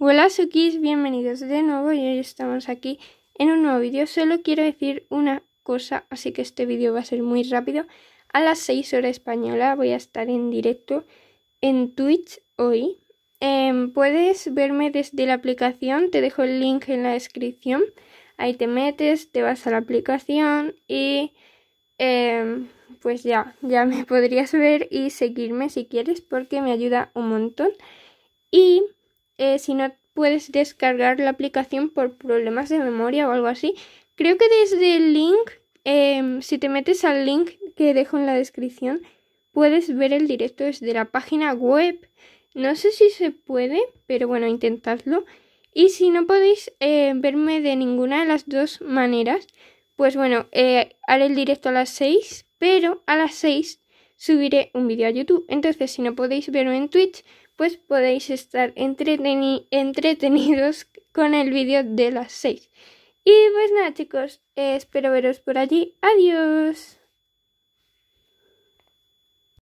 Hola Sukis, bienvenidos de nuevo y hoy estamos aquí en un nuevo vídeo. Solo quiero decir una cosa, así que este vídeo va a ser muy rápido. A las 6 horas española voy a estar en directo en Twitch hoy. Em, puedes verme desde la aplicación, te dejo el link en la descripción. Ahí te metes, te vas a la aplicación y em, pues ya, ya me podrías ver y seguirme si quieres porque me ayuda un montón. Y eh, si no puedes descargar la aplicación por problemas de memoria o algo así. Creo que desde el link, em, si te metes al link que dejo en la descripción, puedes ver el directo desde la página web. No sé si se puede, pero bueno, intentadlo. Y si no podéis eh, verme de ninguna de las dos maneras, pues bueno, eh, haré el directo a las 6, pero a las 6 subiré un vídeo a YouTube. Entonces, si no podéis verme en Twitch, pues podéis estar entretenidos con el vídeo de las 6. Y pues nada chicos, espero veros por allí. Adiós.